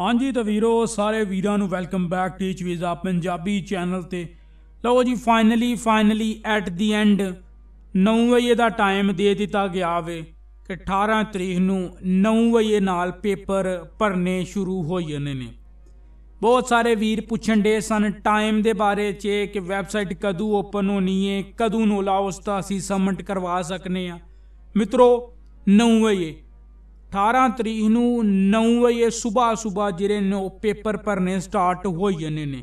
ਹਾਂਜੀ ਤਾਂ ਵੀਰੋ ਸਾਰੇ ਵੀਰਾਂ ਨੂੰ welcome back teach visa Punjabi channel ਤੇ ਲਓ ਜੀ finally finally at the end 9 ਵਜੇ ਦਾ ਟਾਈਮ ਦੇ ਦਿੱਤਾ ਗਿਆ ਵੇ ਕਿ 18 ਤਰੀਕ ਨੂੰ 9 ਵਜੇ ਨਾਲ ਪੇਪਰ ਭਰਨੇ ਸ਼ੁਰੂ ਹੋ ਜਾਣੇ ਨੇ ਬਹੁਤ ਸਾਰੇ ਵੀਰ ਪੁੱਛਣ ਦੇ ਸਨ ਟਾਈਮ ਦੇ ਬਾਰੇ 'ਚ ਕਿ ਵੈਬਸਾਈਟ ਕਦੋਂ ਓਪਨ ਹੋਣੀ ਹੈ ਕਦੋਂ ਨੂੰ ਲਾਉਸਤਾ ਅਸੀਂ ਸਬਮਿਟ ਕਰਵਾ ਸਕਨੇ ਆ ਮਿੱਤਰੋ 9 ਵਜੇ 18 ਤਰੀਕ ਨੂੰ 9 ਵਜੇ ਸਵੇਰ ਸਵੇਰ ਜਿਹੜੇ ਨੇ ਪੇਪਰ ਭਰਨੇ ਸਟਾਰਟ ਹੋ ਨੇ ਨੇ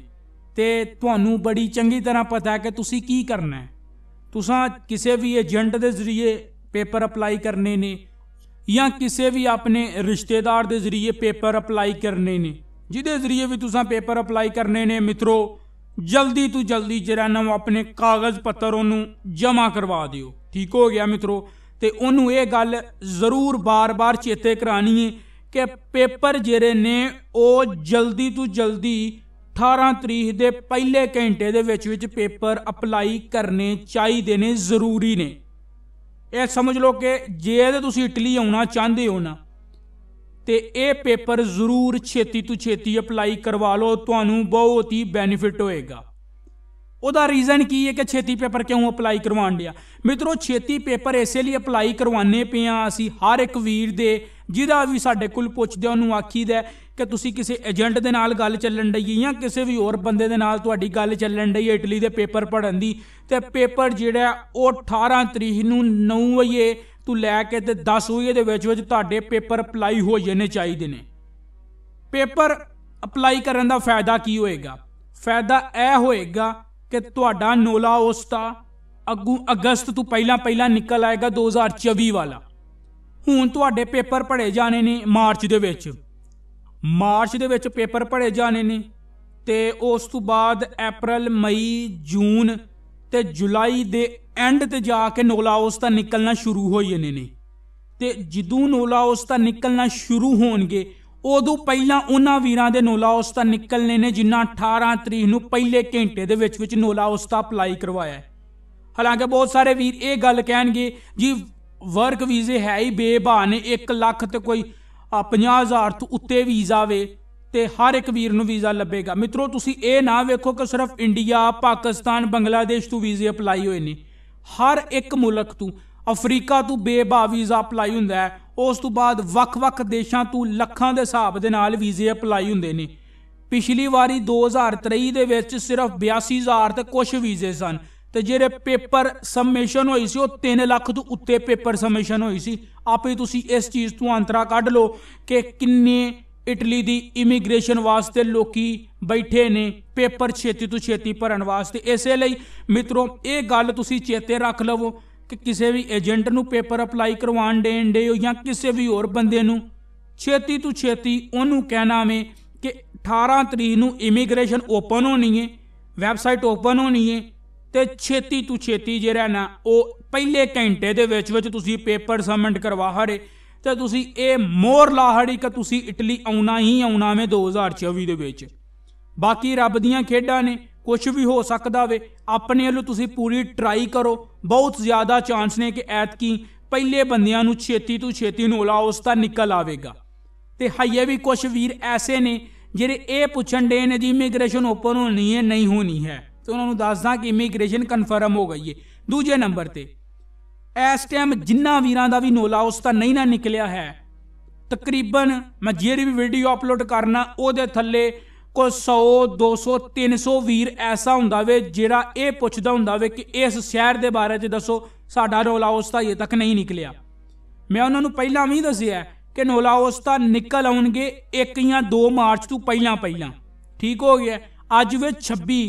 ਤੇ ਤੁਹਾਨੂੰ ਬੜੀ ਚੰਗੀ ਤਰ੍ਹਾਂ ਪਤਾ ਹੈ ਕਿ ਤੁਸੀਂ ਕੀ ਕਰਨਾ ਹੈ ਤੁਸੀਂ ਕਿਸੇ ਵੀ ਏਜੰਟ ਦੇ ਜ਼ਰੀਏ ਪੇਪਰ ਅਪਲਾਈ ਕਰਨੇ ਨੇ ਜਾਂ ਕਿਸੇ ਵੀ ਆਪਣੇ ਰਿਸ਼ਤੇਦਾਰ ਦੇ ਜ਼ਰੀਏ ਪੇਪਰ ਅਪਲਾਈ ਕਰਨੇ ਨੇ ਜਿਹਦੇ ਜ਼ਰੀਏ ਵੀ ਤੁਸੀਂ ਪੇਪਰ ਅਪਲਾਈ ਕਰਨੇ ਨੇ ਮਿੱਤਰੋ ਜਲਦੀ ਤੋਂ ਜਲਦੀ ਜਿਹੜਾ ਨਾ ਆਪਣੇ ਕਾਗਜ਼ ਪੱਤਰ ਉਹਨੂੰ ਜਮ੍ਹਾਂ ਕਰਵਾ ਦਿਓ ਠੀਕ ਹੋ ਗਿਆ ਮਿੱਤਰੋ ਤੇ ਉਹਨੂੰ ਇਹ ਗੱਲ ਜ਼ਰੂਰ ਬਾਰ-ਬਾਰ ਚੇਤੇ ਕਰਾਣੀ ਹੈ ਕਿ ਪੇਪਰ ਜਿਹੜੇ ਨੇ ਉਹ ਜਲਦੀ ਤੋਂ ਜਲਦੀ 18 ਤਰੀਕ ਦੇ ਪਹਿਲੇ ਘੰਟੇ ਦੇ ਵਿੱਚ ਵਿੱਚ ਪੇਪਰ ਅਪਲਾਈ ਕਰਨੇ ਚਾਹੀਦੇ ਨੇ ਜ਼ਰੂਰੀ ਨੇ ਇਹ ਸਮਝ ਲਓ ਕਿ ਜੇ ਇਹਦੇ ਤੁਸੀਂ ਇਟਲੀ ਆਉਣਾ ਚਾਹੁੰਦੇ ਹੋ ਨਾ ਤੇ ਇਹ ਪੇਪਰ ਜ਼ਰੂਰ ਛੇਤੀ ਤੋਂ ਛੇਤੀ ਅਪਲਾਈ ਕਰਵਾ ਲਓ ਤੁਹਾਨੂੰ ਬਹੁਤ ਹੀ ਬੈਨੀਫਿਟ ਹੋਏਗਾ ਉਹਦਾ ਰੀਜ਼ਨ ਕੀ ਹੈ ਕਿ ਛੇਤੀ ਪੇਪਰ ਕਿਉਂ ਅਪਲਾਈ ਕਰਵਾਉਣ ਲਿਆ ਮਿੱਤਰੋ ਛੇਤੀ ਪੇਪਰ ਇਸੇ ਲਈ ਅਪਲਾਈ ਕਰਵਾਉਣੇ ਪਿਆ ਅਸੀਂ ਹਰ ਇੱਕ ਵੀਰ ਦੇ ਜਿਹਦਾ ਵੀ ਸਾਡੇ ਕੋਲ ਪੁੱਛਦੇ ਉਹਨੂੰ ਆਖੀਦਾ ਕਿ ਤੁਸੀਂ ਕਿਸੇ ਏਜੰਟ ਦੇ ਨਾਲ ਗੱਲ ਚੱਲਣ ਡਈ ਜਾਂ ਕਿਸੇ ਵੀ ਹੋਰ ਬੰਦੇ ਦੇ ਨਾਲ ਤੁਹਾਡੀ ਗੱਲ ਚੱਲਣ ਡਈ ਇਟਲੀ ਦੇ ਪੇਪਰ ਪੜਨ ਦੀ ਤੇ ਪੇਪਰ ਜਿਹੜਾ ਉਹ 18 ਤਰੀਕ ਨੂੰ 9 ਵਜੇ ਤੋਂ ਲੈ ਕੇ ਤੇ 10 ਵਜੇ ਦੇ ਵਿੱਚ ਵਿੱਚ ਤੁਹਾਡੇ ਪੇਪਰ ਅਪਲਾਈ ਹੋ ਜਾਣੇ ਚਾਹੀਦੇ ਨੇ ਪੇਪਰ ਅਪਲਾਈ ਕਰਨ ਦਾ ਫਾਇਦਾ ਕੀ ਹੋਏਗਾ ਫਾਇਦਾ ਇਹ ਹੋਏਗਾ ਕਿ ਤੁਹਾਡਾ ਨੋਲਾ ਉਸਤਾ ਅਗੂ ਅਗਸਤ ਤੋਂ ਪਹਿਲਾਂ ਪਹਿਲਾਂ ਨਿਕਲ ਆਏਗਾ 2024 ਵਾਲਾ ਹੁਣ ਤੁਹਾਡੇ ਪੇਪਰ ਭੜੇ ਜਾਣੇ ਨੇ ਮਾਰਚ ਦੇ ਵਿੱਚ ਮਾਰਚ ਦੇ ਵਿੱਚ ਪੇਪਰ ਭੜੇ ਜਾਣੇ ਨੇ ਤੇ ਉਸ ਤੋਂ ਬਾਅਦ ਅਪ੍ਰੈਲ ਮਈ ਜੂਨ ਤੇ ਜੁਲਾਈ ਦੇ ਐਂਡ ਤੇ ਜਾ ਕੇ ਨੋਲਾ ਉਸਤਾ ਨਿਕਲਣਾ ਸ਼ੁਰੂ ਹੋ ਜਾਣੇ ਨੇ ਤੇ ਜਦੋਂ ਨੋਲਾ ਉਸਤਾ ਨਿਕਲਣਾ ਸ਼ੁਰੂ ਹੋਣਗੇ ਉਦੋਂ ਪਹਿਲਾਂ ਉਹਨਾਂ ਵੀਰਾਂ ਦੇ ਨੋਲਾ ਉਸਤਾ ਨਿਕਲਨੇ ਨੇ ਜਿਨ੍ਹਾਂ 18 ਤਰੀਕ ਨੂੰ ਪਹਿਲੇ ਘੰਟੇ ਦੇ ਵਿੱਚ ਵਿੱਚ ਨੋਲਾ ਉਸਤਾ ਅਪਲਾਈ ਕਰਵਾਇਆ ਹਾਲਾਂਕਿ ਬਹੁਤ ਸਾਰੇ ਵੀਰ ਇਹ ਗੱਲ ਕਹਿਣਗੇ ਜੀ ਵਰਕ ਵੀਜ਼ੇ ਹੈ ਹੀ ਬੇਬਾਹ ਨੇ 1 ਲੱਖ ਤੇ ਕੋਈ 50000 ਤੋਂ ਉੱਤੇ ਵੀਜ਼ਾ ਵੇ ਤੇ ਹਰ ਇੱਕ ਵੀਰ ਨੂੰ ਵੀਜ਼ਾ ਲੱਭੇਗਾ ਮਿੱਤਰੋ ਤੁਸੀਂ ਇਹ ਨਾ ਵੇਖੋ ਕਿ ਸਿਰਫ ਇੰਡੀਆ ਪਾਕਿਸਤਾਨ ਬੰਗਲਾਦੇਸ਼ ਤੋਂ ਵੀਜ਼ੇ ਅਪਲਾਈ ਹੋਏ ਨੇ ਹਰ ਇੱਕ ਮੁਲਕ ਤੋਂ ਅਫਰੀਕਾ ਤੋਂ ਬੇਬਾਹ ਵੀਜ਼ਾ ਅਪਲਾਈ ਹੁੰਦਾ ਹੈ ਉਸ ਤੋਂ ਬਾਅਦ ਵੱਖ-ਵੱਖ ਦੇਸ਼ਾਂ ਤੋਂ ਲੱਖਾਂ ਦੇ ਹਿਸਾਬ ਦੇ ਨਾਲ ਵੀਜ਼ੇ ਅਪਲਾਈ ਹੁੰਦੇ ਨੇ ਪਿਛਲੀ ਵਾਰੀ 2023 ਦੇ ਵਿੱਚ ਸਿਰਫ 82000 ਤੇ ਕੁਝ ਵੀਜ਼ੇ ਸਨ ਤੇ ਜਿਹੜੇ ਪੇਪਰ ਸਬਮਿਸ਼ਨ ਹੋਈ ਸੀ ਉਹ 3 ਲੱਖ ਤੋਂ ਉੱਤੇ ਪੇਪਰ ਸਬਮਿਸ਼ਨ ਹੋਈ ਸੀ ਆਪੇ ਤੁਸੀਂ ਇਸ ਚੀਜ਼ ਤੋਂ ਅੰਤਰਾ ਕੱਢ ਲਓ ਕਿ ਕਿੰਨੇ ਇਟਲੀ ਦੀ ਇਮੀਗ੍ਰੇਸ਼ਨ ਵਾਸਤੇ ਲੋਕੀ ਬੈਠੇ ਨੇ ਪੇਪਰ ਛੇਤੀ ਤੋਂ ਛੇਤੀ ਭਰਨ ਵਾਸਤੇ ਇਸੇ ਲਈ ਮਿੱਤਰੋ ਇਹ ਗੱਲ ਤੁਸੀਂ ਚੇਤੇ ਰੱਖ ਲਵੋ ਕਿ ਕਿਸੇ ਵੀ ਏਜੰਟ ਨੂੰ ਪੇਪਰ ਅਪਲਾਈ ਕਰਵਾਉਣ ਦੇਣ ਦੇ ਹੋ ਜਾਂ ਕਿਸੇ ਵੀ ਹੋਰ ਬੰਦੇ ਨੂੰ ਛੇਤੀ ਤੋਂ ਛੇਤੀ ਉਹਨੂੰ ਕਹਿਣਾ ਵੇ ਕਿ 18 ਤਰੀਕ ਨੂੰ ਇਮੀਗ੍ਰੇਸ਼ਨ ਓਪਨ ਹੋਣੀ ਹੈ ਵੈਬਸਾਈਟ ਓਪਨ ਹੋਣੀ ਹੈ ਤੇ ਛੇਤੀ ਤੋਂ ਛੇਤੀ ਜਿਹੜਾ ਨਾ ਉਹ ਪਹਿਲੇ ਘੰਟੇ ਦੇ ਵਿੱਚ ਵਿੱਚ ਤੁਸੀਂ ਪੇਪਰ ਸਬਮਿਟ ਕਰਵਾ ਹਰੇ ਤੇ ਤੁਸੀਂ ਇਹ ਮੋਰ ਲਾਹੜੀ ਕਿ ਤੁਸੀਂ ਇਟਲੀ ਆਉਣਾ ਹੀ ਆਉਣਾ ਵੇ 2024 ਦੇ ਵਿੱਚ ਬਾਕੀ ਰੱਬ ਦੀਆਂ ਖੇਡਾਂ ਨੇ ਕੁਝ ਵੀ ਹੋ ਸਕਦਾ ਵੇ ਆਪਣੇ ਵੱਲੋਂ ਤੁਸੀਂ ਪੂਰੀ ਟਰਾਈ ਕਰੋ ਬਹੁਤ ਜ਼ਿਆਦਾ ਚਾਂਸ ਨੇ ਕਿ ਐਤਕੀ ਪਹਿਲੇ ਬੰਦਿਆਂ ਨੂੰ ਛੇਤੀ ਤੋਂ ਛੇਤੀ ਨੂੰ ਨੋਲਾ ਉਸ ਦਾ ਨਿਕਲ ਆਵੇਗਾ ਤੇ ਹਈਏ ਵੀ ਕੁਝ ਵੀਰ ਐਸੇ ਨੇ ਜਿਹੜੇ ਇਹ ਪੁੱਛਣ ਦੇ ਨੇ ਜੀ ਇਮੀਗ੍ਰੇਸ਼ਨ ਓਪਨ ਹੋਣੀ ਹੈ ਨਹੀਂ ਹੋਣੀ ਹੈ ਤੇ ਉਹਨਾਂ ਨੂੰ ਦੱਸਦਾ ਕਿ ਇਮੀਗ੍ਰੇਸ਼ਨ ਕਨਫਰਮ ਹੋ ਗਈ ਹੈ ਦੂਜੇ ਨੰਬਰ ਤੇ ਇਸ ਟਾਈਮ ਜਿੰਨਾ ਵੀਰਾਂ ਦਾ ਵੀ ਨੋਲਾ ਉਸ ਦਾ ਨਹੀਂ ਨਾ ਨਿਕਲਿਆ ਹੈ ਤਕਰੀਬਨ ਮੈਂ ਜਿਹੜੀ ਵੀ ਵੀਡੀਓ ਅਪਲੋਡ ਕਰਨਾ ਉਹਦੇ ਥੱਲੇ ਕੋਈ 100 200 300 ਵੀਰ ਐਸਾ ਹੁੰਦਾ ਵੇ ਜਿਹੜਾ ਇਹ ਪੁੱਛਦਾ ਹੁੰਦਾ ਵੇ ਕਿ ਇਸ ਸ਼ਹਿਰ ਦੇ ਬਾਰੇ 'ਚ ਦੱਸੋ ਸਾਡਾ ਰੋਲਾ ਤਾਂ ਇਹ ਤੱਕ ਨਹੀਂ ਨਿਕਲਿਆ ਮੈਂ ਉਹਨਾਂ ਨੂੰ ਪਹਿਲਾਂ ਵੀ ਦੱਸਿਆ ਕਿ ਨੋਲਾ ਤਾਂ ਨਿਕਲ ਆਉਣਗੇ 1 ਜਾਂ 2 ਮਾਰਚ ਤੋਂ ਪਹਿਲਾਂ ਪਹਿਲਾਂ ਠੀਕ ਹੋ ਗਿਆ ਅੱਜ ਵੇ 26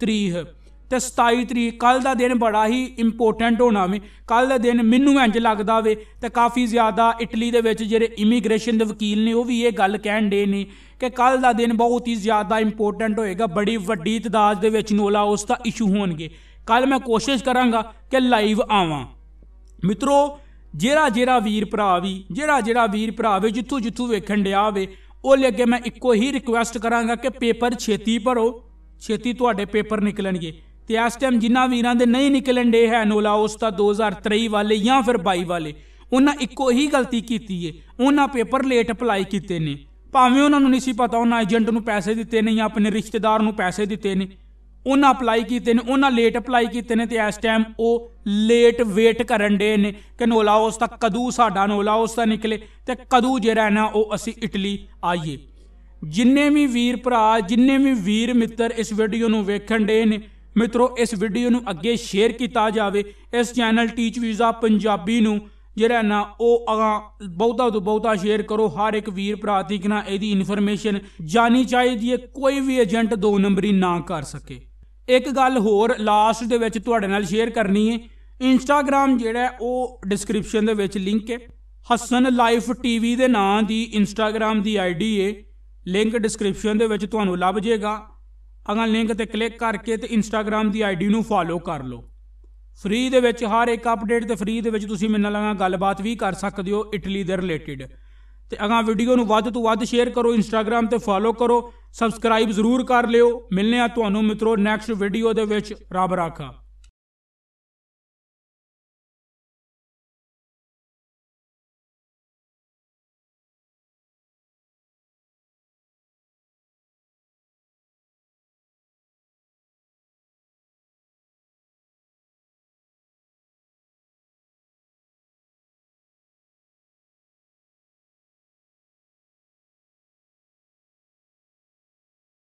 ਤਰੀਕ ਤੇ 27 ਤਰੀਕ ਕੱਲ ਦਾ ਦਿਨ ਬੜਾ ਹੀ ਇੰਪੋਰਟੈਂਟ ਹੋਣਾ ਵੇ ਕੱਲ ਦਾ ਦਿਨ ਮੈਨੂੰ ਇੰਜ ਲੱਗਦਾ ਵੇ ਤੇ ਕਾਫੀ ਜ਼ਿਆਦਾ ਇਟਲੀ ਦੇ ਵਿੱਚ ਜਿਹੜੇ ਇਮੀਗ੍ਰੇਸ਼ਨ ਦੇ ਵਕੀਲ ਨੇ ਉਹ ਵੀ ਇਹ ਗੱਲ ਕਹਿਣ ਦੇ ਨੇ ਕਿ ਕੱਲ ਦਾ ਦਿਨ ਬਹੁਤ ਹੀ ਜ਼ਿਆਦਾ ਇੰਪੋਰਟੈਂਟ ਹੋਏਗਾ ਬੜੀ ਵੱਡੀ ਤਦਾਦ ਦੇ ਵਿੱਚ ਨੋਲਾ ਉਸ ਦਾ ਇਸ਼ੂ ਹੋਣਗੇ ਕੱਲ ਮੈਂ ਕੋਸ਼ਿਸ਼ ਕਰਾਂਗਾ ਕਿ ਲਾਈਵ ਆਵਾਂ ਮਿੱਤਰੋ ਜਿਹੜਾ ਜਿਹੜਾ ਵੀਰ ਭਰਾ ਵੀ ਜਿਹੜਾ ਜਿਹੜਾ ਵੀਰ ਭਰਾ ਵੇ ਜਿੱਥੋਂ ਜਿੱਥੋਂ ਵੇਖਣ ਡਿਆ ਵੇ ਉਹ ਲਈ ਅੱਗੇ ਮੈਂ ਇੱਕੋ ਹੀ ਰਿਕੁਐਸਟ ਕਰਾਂਗਾ ਕਿ ਪੇਪਰ ਛੇਤੀ ਭਰੋ ਛੇਤੀ ਤੁਹਾਡੇ ਪੇਪਰ ਨਿਕਲਣਗੇ ਤੇ ਇਸ ਟਾਈਮ ਜਿਨ੍ਹਾਂ ਵੀਰਾਂ ਦੇ ਨਹੀਂ ਨਿਕਲਣ ਦੇ ਹੈ ਨੋਲਾ ਉਸ ਦਾ 2023 ਵਾਲੇ ਜਾਂ ਫਿਰ 22 ਵਾਲੇ ਉਹਨਾਂ ਇੱਕੋ ਹੀ ਗਲਤੀ ਕੀਤੀ ਏ ਉਹਨਾਂ ਪੇਪਰ ਲੇਟ ਅਪਲਾਈ ਕੀਤੇ ਨੇ ਭਾਵੇਂ ਉਹਨਾਂ ਨੂੰ ਨਹੀਂ ਸੀ ਪਤਾ ਉਹਨਾਂ ਏਜੰਟ ਨੂੰ ਪੈਸੇ ਦਿੱਤੇ ਨੇ ਜਾਂ ਆਪਣੇ ਰਿਸ਼ਤੇਦਾਰ ਨੂੰ ਪੈਸੇ ਦਿੱਤੇ ਨੇ ਉਹਨਾਂ ਅਪਲਾਈ ਕੀਤੇ ਨੇ ਉਹਨਾਂ ਲੇਟ ਅਪਲਾਈ ਕੀਤੇ ਨੇ ਤੇ ਇਸ ਟਾਈਮ ਉਹ ਲੇਟ ਵੇਟ ਕਰਨ ਦੇ ਨੇ ਕਿ ਨੋਲਾ ਉਸ ਤੱਕ ਕਦੂ ਸਾਡਾ ਨੋਲਾ ਉਸ ਦਾ ਨਿਕਲੇ ਤੇ ਕਦੂ ਜੇ ਰਹਿਣਾ ਉਹ ਅਸੀਂ ਇਟਲੀ ਆਈਏ ਜਿੰਨੇ ਵੀ ਵੀਰ ਭਰਾ ਜਿੰਨੇ ਵੀ ਵੀਰ ਮਿੱਤਰ ਇਸ ਵੀਡੀਓ ਨੂੰ ਵੇਖਣ ਦੇ ਨੇ ਮਿੱਤਰੋ ਇਸ ਵੀਡੀਓ ਨੂੰ ਅੱਗੇ ਸ਼ੇਅਰ ਕੀਤਾ ਜਾਵੇ ਇਸ ਚੈਨਲ ਟੀਚ ਵੀਜ਼ਾ ਪੰਜਾਬੀ ਨੂੰ ਜਿਹੜਾ ਨਾ ਉਹ ਅਗਾ ਬਹੁਤਾ ਤੋਂ ਬਹੁਤਾ ਸ਼ੇਅਰ ਕਰੋ ਹਰ ਇੱਕ ਵੀਰ ਭਰਾ ਤੀਕ ਨਾ ਇਹਦੀ ਇਨਫੋਰਮੇਸ਼ਨ ਜਾਣੀ ਚਾਹੀਦੀ ਹੈ ਕੋਈ ਵੀ ਏਜੰਟ ਦੋ ਨੰਬਰੀ ਨਾ ਕਰ ਸਕੇ ਇੱਕ ਗੱਲ ਹੋਰ ਲਾਸਟ ਦੇ ਵਿੱਚ ਤੁਹਾਡੇ ਨਾਲ ਸ਼ੇਅਰ ਕਰਨੀ ਹੈ ਇੰਸਟਾਗ੍ਰam ਜਿਹੜਾ ਉਹ ਡਿਸਕ੍ਰਿਪਸ਼ਨ ਦੇ ਵਿੱਚ ਲਿੰਕ ਹੈ ਹਸਨ ਲਾਈਫ ਟੀਵੀ ਦੇ ਨਾਂ ਦੀ ਇੰਸਟਾਗ੍ਰam ਦੀ ਆਈਡੀ ਹੈ ਲਿੰਕ ਡਿਸਕ੍ਰਿਪਸ਼ਨ ਦੇ ਵਿੱਚ ਤੁਹਾਨੂੰ ਲੱਭ ਜਾਏਗਾ ਅਗਾ ਲਿੰਕ ਤੇ ਕਲਿੱਕ ਕਰਕੇ ਤੇ ਇੰਸਟਾਗ੍ਰam ਦੀ ਆਈਡੀ ਨੂੰ ਫਾਲੋ ਕਰ ਲਓ ਫ੍ਰੀ ਦੇ ਵਿੱਚ ਹਰ ਇੱਕ ਅਪਡੇਟ ਤੇ ਫ੍ਰੀ ਦੇ ਵਿੱਚ ਤੁਸੀਂ ਮੇਰੇ ਨਾਲ ਗੱਲਬਾਤ ਵੀ ਕਰ ਸਕਦੇ ਹੋ ਇਟਲੀ ਦੇ ਰਿਲੇਟਡ ਤੇ ਅਗਾ ਵੀਡੀਓ ਨੂੰ ਵੱਧ ਤੋਂ ਵੱਧ ਸ਼ੇਅਰ ਕਰੋ ਇੰਸਟਾਗ੍ਰam ਤੇ ਫਾਲੋ ਕਰੋ ਸਬਸਕ੍ਰਾਈਬ ਜ਼ਰੂਰ ਕਰ ਲਿਓ ਮਿਲਨੇ ਆ ਤੁਹਾਨੂੰ ਮਿੱਤਰੋ ਨੈਕਸਟ ਵੀਡੀਓ ਦੇ ਵਿੱਚ ਰੱਬ ਰਾਖਾ